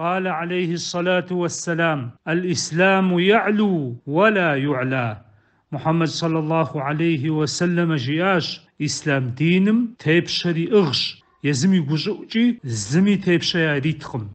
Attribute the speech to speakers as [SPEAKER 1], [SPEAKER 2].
[SPEAKER 1] قال عليه الصلاه والسلام الاسلام يعلو ولا يعلى محمد صلى الله عليه وسلم جياش اسلام دينم تيبشري اغش يزمي قجوجي زمي تيبشري ريتخم